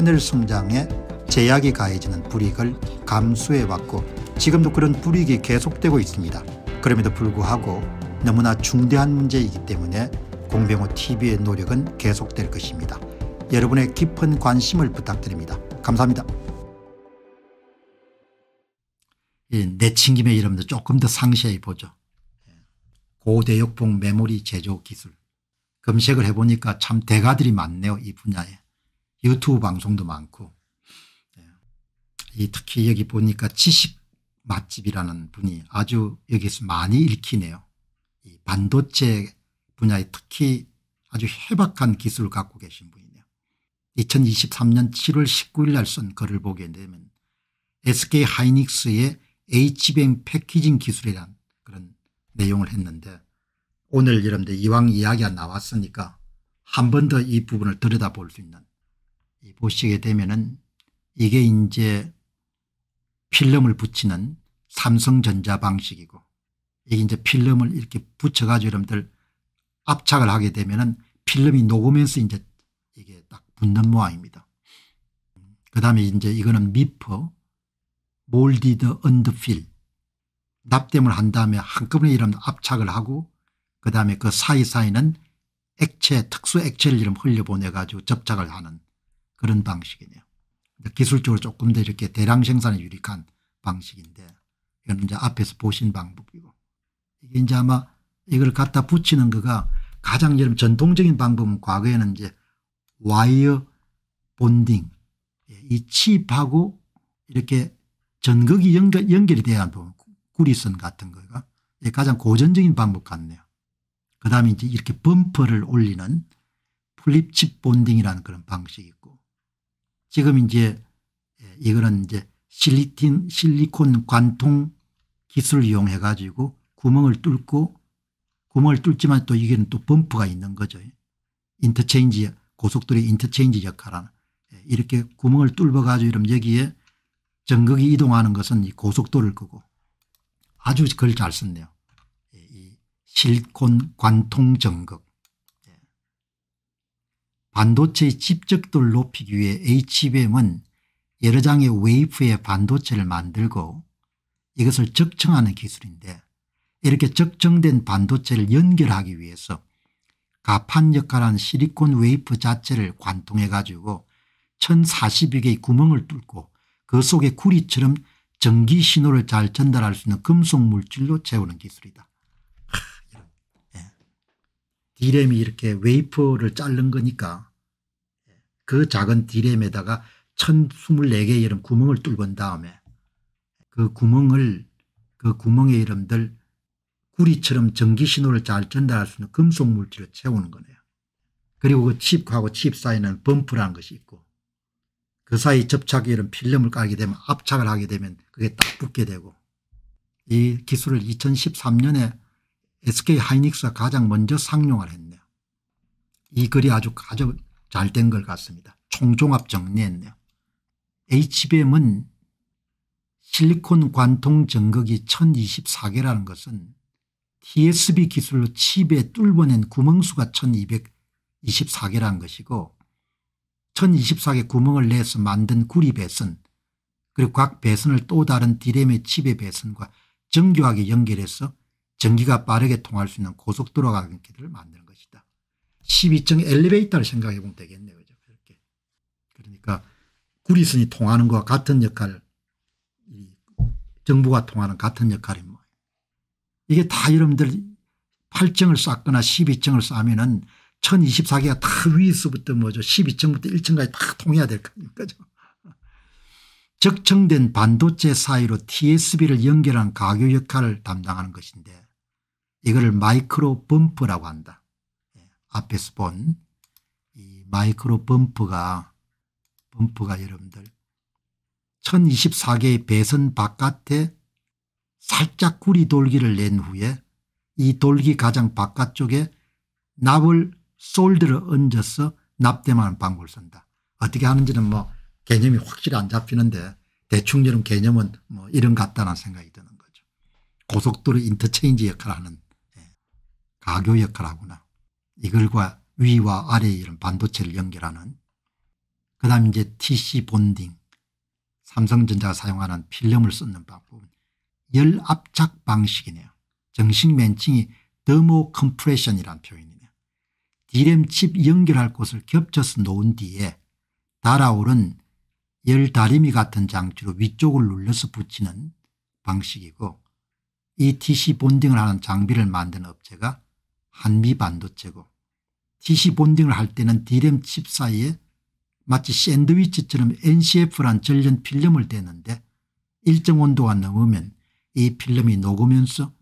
하늘 성장에 제약이 가해지는 불이익을 감수해왔고 지금도 그런 불이익이 계속되고 있습니다. 그럼에도 불구하고 너무나 중대한 문제이기 때문에 공병호 TV의 노력은 계속될 것입니다. 여러분의 깊은 관심을 부탁드립니다. 감사합니다. 내친김의 이름도 조금 더 상세히 보죠. 고대역폭 메모리 제조 기술. 검색을 해보니까 참 대가들이 많네요. 이 분야에. 유튜브 방송도 많고 예. 이 특히 여기 보니까 지식 맛집이라는 분이 아주 여기서 많이 읽히네요. 이 반도체 분야에 특히 아주 해박한 기술을 갖고 계신 분이네요. 2023년 7월 19일 날 쓴 글을 보게 되면 SK 하이닉스의 HBM 패키징 기술에 대한 그런 내용을 했는데 오늘 여러분들 이왕 이야기가 나왔으니까 한 번 더 이 부분을 들여다볼 수 있는 보시게 되면은 이게 이제 필름을 붙이는 삼성전자 방식이고 이게 이제 필름을 이렇게 붙여가지고 여러분들 압착을 하게 되면은 필름이 녹으면서 이제 이게 딱 붙는 모양입니다. 그 다음에 이제 이거는 미퍼, 몰디드 언드필 납땜을 한 다음에 한꺼번에 이런 압착을 하고 그 다음에 그 사이사이는 액체 특수 액체를 이름 흘려보내가지고 접착을 하는 그런 방식이네요. 기술적으로 조금 더 이렇게 대량 생산에 유력한 방식인데 이건 이제 앞에서 보신 방법이고 이게 이제 아마 이걸 갖다 붙이는 거가 가장 예를 전통적인 방법은 과거에는 이제 와이어 본딩 예, 이 칩하고 이렇게 전극이 연결, 연결이 돼야 구리선 같은 거가 가장 고전적인 방법 같네요. 그 다음에 이제 이렇게 범퍼를 올리는 플립칩 본딩이라는 그런 방식이 있고 지금 이제 예, 이거는 이제 실리틴, 실리콘 관통 기술을 이용해 가지고 구멍을 뚫고 구멍을 뚫지만 또 이게는 또 범프가 있는 거죠. 인터체인지 고속도로의 인터체인지 역할하는 예, 이렇게 구멍을 뚫어 가지고 이러면 여기에 전극이 이동하는 것은 이 고속도로를 끄고 아주 그걸 잘 썼네요. 예, 이 실콘 관통 전극 반도체의 집적도를 높이기 위해 HBM은 여러 장의 웨이프의 반도체를 만들고 이것을 적층하는 기술인데 이렇게 적정된 반도체를 연결하기 위해서 가판 역할한 실리콘 웨이프 자체를 관통해 가지고 1040여 개의 구멍을 뚫고 그 속에 구리처럼 전기 신호를 잘 전달할 수 있는 금속 물질로 채우는 기술이다. 디램이 이렇게 웨이프를 자른 거니까 그 작은 디램에다가 1024개의 이런 구멍을 뚫은 다음에 그 구멍을 그 구멍의 이름들 구리처럼 전기 신호를 잘 전달할 수 있는 금속 물질을 채우는 거네요. 그리고 그 칩하고 칩 사이에는 범프라는 것이 있고 그 사이 접착에 이런 필름을 깔게 되면 압착을 하게 되면 그게 딱 붙게 되고 이 기술을 2013년에 SK 하이닉스가 가장 먼저 상용화를 했네요. 이 글이 아주 아주 잘된 걸 같습니다. 총종합 정리했네요. HBM은 실리콘 관통 전극이 1024개라는 것은 TSB 기술로 칩에 뚫어낸 구멍수가 1224개라는 것이고 1024개 구멍을 내서 만든 구리 배선 그리고 각 배선을 또 다른 디램의 칩의 배선과 정교하게 연결해서 전기가 빠르게 통할 수 있는 고속도로가 격 길을 만드는 것이다. 12층 엘리베이터를 생각해 보면 되겠네요. 그죠? 이렇게. 그러니까 구리선이 통하는 것과 같은 역할을 정부가 통하는 같은 역할입니다. 뭐. 이게 다 여러분들 8층을 쌓거나 12층을 쌓으면은 1024개가 다 위에서부터 뭐죠. 12층부터 1층까지 다 통해야 될거 아닙니까? 적층된 반도체 사이로 TSB를 연결한 가교 역할을 담당하는 것인데 이거를 마이크로 범프라고 한다. 예, 앞에서 본이 마이크로 범프가 범프가 여러분들 1024개의 배선 바깥에 살짝 구리 돌기를 낸 후에 이 돌기 가장 바깥쪽에 납을 솔드를 얹어서 납대만 방법을 쓴다. 어떻게 하는지는 뭐 개념이 확실히 안 잡히는데 대충 이런 개념은 뭐 이런 같다는 생각이 드는 거죠. 고속도로 인터체인지 역할을 하는 가교 역할을 하구나. 이걸과 위와 아래의 이런 반도체를 연결하는 그 다음 이제 TC 본딩 삼성전자가 사용하는 필름을 쓰는 방법 열압착 방식이네요. 정식 명칭이 더모 컴프레션이란 표현이네요. 디램 칩 연결할 곳을 겹쳐서 놓은 뒤에 달아오른 열 다리미 같은 장치로 위쪽을 눌러서 붙이는 방식이고 이 TC 본딩을 하는 장비를 만든 업체가 한미 반도체고 TC 본딩을 할 때는 D램 칩 사이에 마치 샌드위치처럼 NCF란 전련 필름을 대는데 일정 온도가 넘으면 이 필름이 녹으면서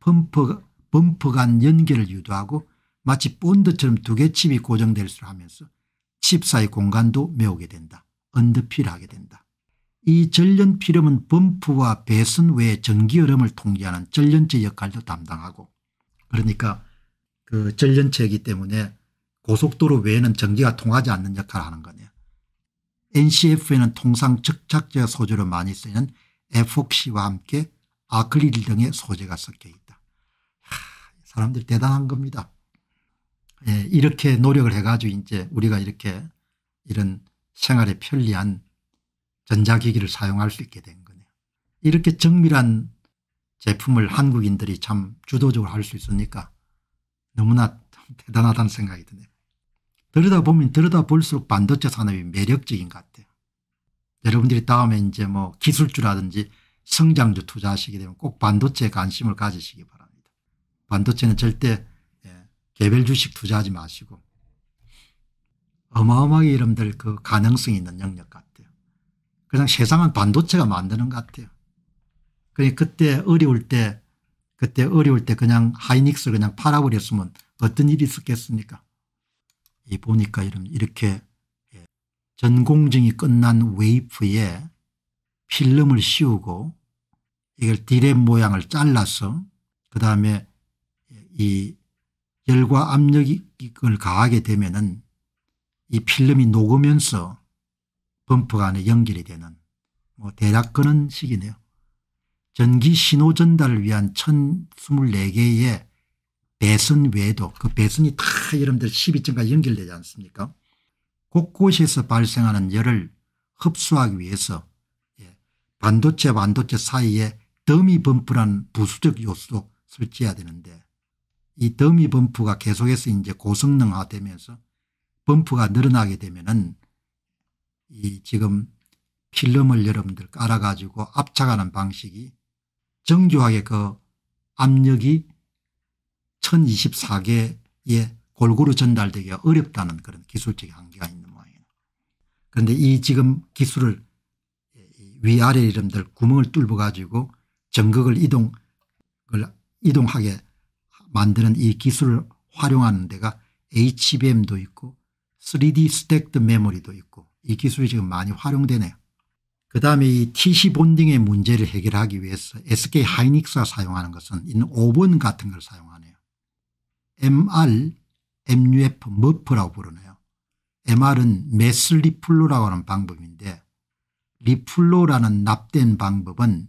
범퍼, 범퍼 간 연결을 유도하고 마치 본드처럼 두 개 칩이 고정될수록 하면서 칩 사이 공간도 메우게 된다. 언더필하게 된다. 이 전련 필름은 범프와 배선 외에 전기여름을 통제하는 전련체 역할도 담당하고 그러니까 그 전련체이기 때문에 고속도로 외에는 전기가 통하지 않는 역할을 하는 거네요. NCF에는 통상 접착제 소재로 많이 쓰이는 에폭시와 함께 아크릴 등의 소재가 섞여 있다. 사람들 대단한 겁니다. 예, 이렇게 노력을 해가지고 이제 우리가 이렇게 이런 생활에 편리한 전자기기를 사용할 수 있게 된 거네요. 이렇게 정밀한 제품을 한국인들이 참 주도적으로 할 수 있으니까 너무나 대단하다는 생각이 드네요. 들여다보면 들여다볼수록 반도체 산업이 매력적인 것 같아요. 여러분들이 다음에 이제 뭐 기술주라든지 성장주 투자하시게 되면 꼭 반도체에 관심을 가지시기 바랍니다. 반도체는 절대 예, 개별 주식 투자하지 마시고 어마어마하게 이름들 그 가능성이 있는 영역 같아요. 그냥 세상은 반도체가 만드는 것 같아요. 그러니 그때 어려울 때 그때 어려울 때 그냥 하이닉스를 그냥 팔아버렸으면 어떤 일이 있었겠습니까 이 보니까 이렇게 예, 전공증이 끝난 웨이프에 필름을 씌우고 이걸 디램 모양을 잘라서 그 다음에 이 열과 압력을 가하게 되면은 이 필름이 녹으면서 범퍼 안에 연결이 되는 뭐 대략 그런 식이네요. 전기 신호 전달을 위한 1024개의 배선 외에도 그 배선이 다 여러분들 1 2층과 연결되지 않습니까 곳곳에서 발생하는 열을 흡수하기 위해서 예, 반도체 반도체 사이에 더미 범프라는 부수적 요소도 설치해야 되는데 이 더미 범프가 계속해서 이제 고성능화되면서 범프가 늘어나게 되면은 이 지금 필름을 여러분들 깔아가지고 압착하는 방식이 정교하게 그 압력이 1024개에 골고루 전달되기 어렵다는 그런 기술적인 한계가 있는 모양이에요. 그런데 이 지금 기술을 위아래 이름들 구멍을 뚫어 가지고 전극을 이동을 이동하게 만드는 이 기술을 활용하는 데가 HBM도 있고 3D 스택드 메모리도 있고 이 기술이 지금 많이 활용되네요. 그 다음에 이 TC 본딩의 문제를 해결하기 위해서 SK 하이닉스가 사용하는 것은 이 5번 같은 걸 사용하네요. MR, MUF, 머프라고 부르네요. MR은 매스 리플로라고 하는 방법인데 리플로라는 납된 방법은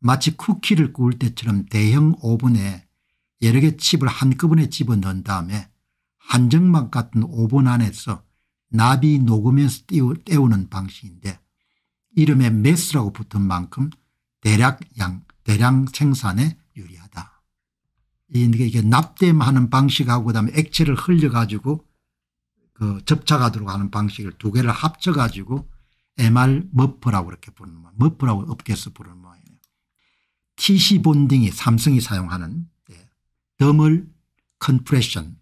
마치 쿠키를 구울 때처럼 대형 오븐에 여러 개 칩을 한꺼번에 집어넣은 다음에 한정막 같은 오븐 안에서 나비 녹으면서 떼우는 방식인데 이름에 매스라고 붙은 만큼 대략 양, 대량 생산에 유리하다. 이게 납땜하는 방식하고 그다음에 액체를 흘려가지고 그 접착하도록 하는 방식을 두 개를 합쳐가지고 MR 머프라고 이렇게 부르는 모 머프라고 업계에서 부르는 모양이에요. TC 본딩이 삼성이 사용하는 예, 더멀 컨프레션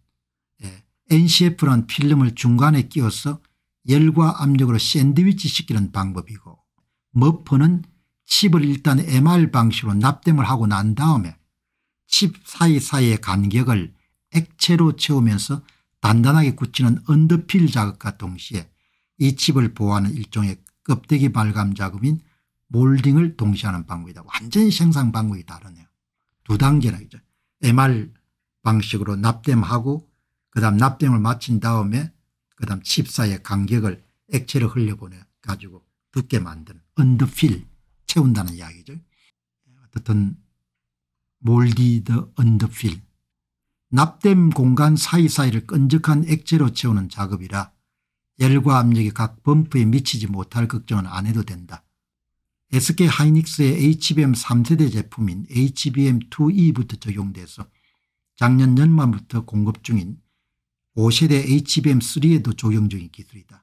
예, NCF라는 필름을 중간에 끼워서 열과 압력으로 샌드위치 시키는 방법이고 머프는 칩을 일단 MR 방식으로 납땜을 하고 난 다음에 칩 사이사이의 간격을 액체로 채우면서 단단하게 굳히는 언더필 작업과 동시에 이 칩을 보호하는 일종의 껍데기 발감 작업인 몰딩을 동시하는 에 방법이다. 완전히 생산 방법이 다르네요. 두 단계나 이죠 MR 방식으로 납땜하고 그다음 납땜을 마친 다음에 그다음 칩 사이의 간격을 액체로 흘려보내 가지고 붙게 만드는 언더필 채운다는 이야기죠. 어떻든 몰디드 언더필 납땜 공간 사이사이를 끈적한 액체로 채우는 작업이라 열과 압력이 각 범프에 미치지 못할 걱정은 안 해도 된다. SK 하이닉스의 HBM 3세대 제품인 HBM2E부터 적용돼서 작년 연말부터 공급 중인 5세대 HBM3에도 적용 중인 기술이다.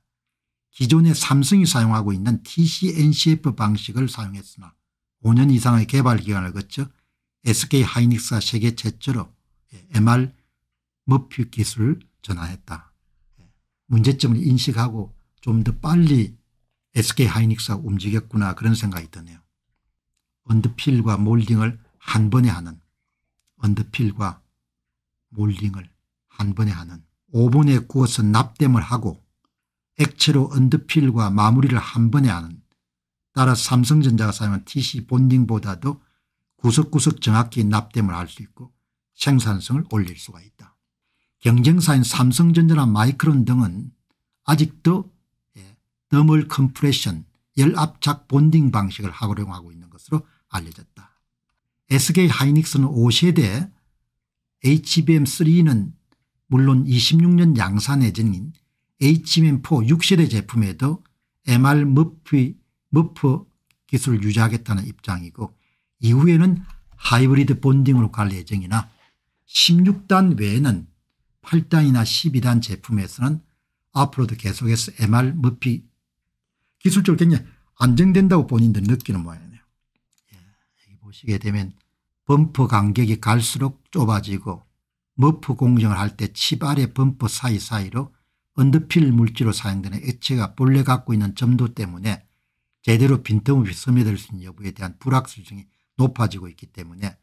기존의 삼성이 사용하고 있는 TCNCF 방식을 사용했으나 5년 이상의 개발 기간을 거쳐 SK하이닉스가 세계 최초로 MR 머피 기술을 전환했다. 문제점을 인식하고 좀 더 빨리 SK하이닉스가 움직였구나 그런 생각이 드네요. 언더필과 몰딩을 한 번에 하는 언더필과 몰딩을 한 번에 하는 오븐에 구워서 납땜을 하고 액체로 언더필과 마무리를 한 번에 하는 따라 삼성전자가 사용한 TC 본딩보다도 구석구석 정확히 납땜을 할 수 있고 생산성을 올릴 수가 있다. 경쟁사인 삼성전자나 마이크론 등은 아직도 예, 더멀 컴프레션 열압착 본딩 방식을 활용하고 있는 것으로 알려졌다. SK 하이닉스는 5세대 HBM3는 물론 26년 양산 예정인 HMM4 6세대 제품에도 MR 머프, 머프 기술을 유지하겠다는 입장이고 이후에는 하이브리드 본딩으로 갈 예정이나 16단 외에는 8단이나 12단 제품에서는 앞으로도 계속해서 MR 머피 기술적으로 굉장히 안정된다고 본인들 느끼는 모양이네요. 예, 보시게 되면 범퍼 간격이 갈수록 좁아지고 머프 공정을 할 때 칩 아래 범퍼 사이사이로 언더필 물질로 사용되는 액체가 본래 갖고 있는 점도 때문에 제대로 빈틈없이 스며들 수 있는 여부에 대한 불확실성이 높아지고 있기 때문에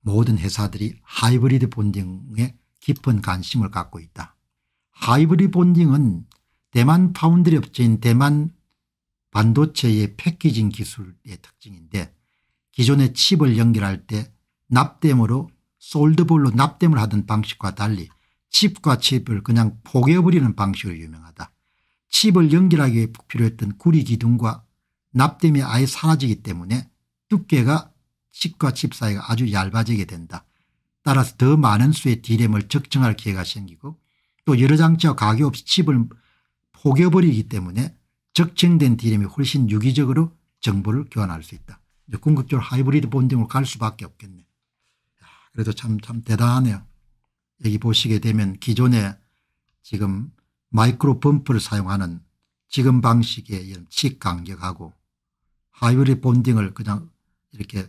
모든 회사들이 하이브리드 본딩에 깊은 관심을 갖고 있다. 하이브리드 본딩은 대만 파운드리 업체인 대만 반도체의 패키징 기술의 특징인데 기존의 칩을 연결할 때 납땜으로 솔드볼로 납땜을 하던 방식과 달리 칩과 칩을 그냥 포개버리는 방식으로 유명하다. 칩을 연결하기 위해 필요했던 구리 기둥과 납땜이 아예 사라지기 때문에 두께가 칩과 칩 사이가 아주 얇아지게 된다. 따라서 더 많은 수의 디램을 적정할 기회가 생기고 또 여러 장치와 가격 없이 칩을 포개버리기 때문에 적정된 디램이 훨씬 유기적으로 정보를 교환할 수 있다. 궁극적으로 하이브리드 본딩으로 갈 수밖에 없겠네. 그래도 참, 참 대단하네요. 여기 보시게 되면 기존에 지금 마이크로 펌프를 사용하는 지금 방식의 이런 칙 간격하고 하이브리 본딩을 그냥 이렇게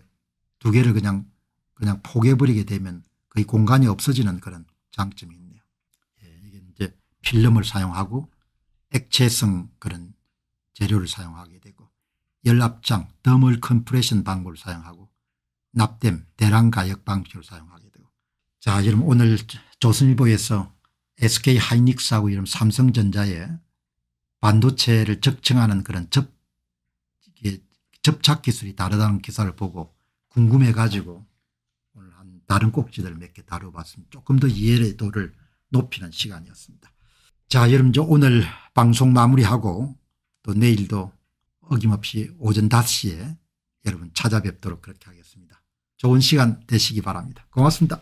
두 개를 그냥 그냥 포개버리게 되면 거의 공간이 없어지는 그런 장점이 있네요. 예, 이게 이제 필름을 사용하고 액체성 그런 재료를 사용하게 되고 열압장, 더멀 컴프레션 방법을 사용하고 납땜, 대량 가역 방식을 사용하게 자, 여러분 오늘 조선일보에서 SK 하이닉스하고 이런 삼성전자에 반도체를 적층하는 그런 접, 접착 기술이 다르다는 기사를 보고 궁금해 가지고 오늘 한 다른 꼭지들 몇 개 다뤄봤습니다. 조금 더 이해도를 높이는 시간이었습니다. 자, 여러분 저 오늘 방송 마무리하고 또 내일도 어김없이 오전 5시에 여러분 찾아뵙도록 그렇게 하겠습니다. 좋은 시간 되시기 바랍니다. 고맙습니다.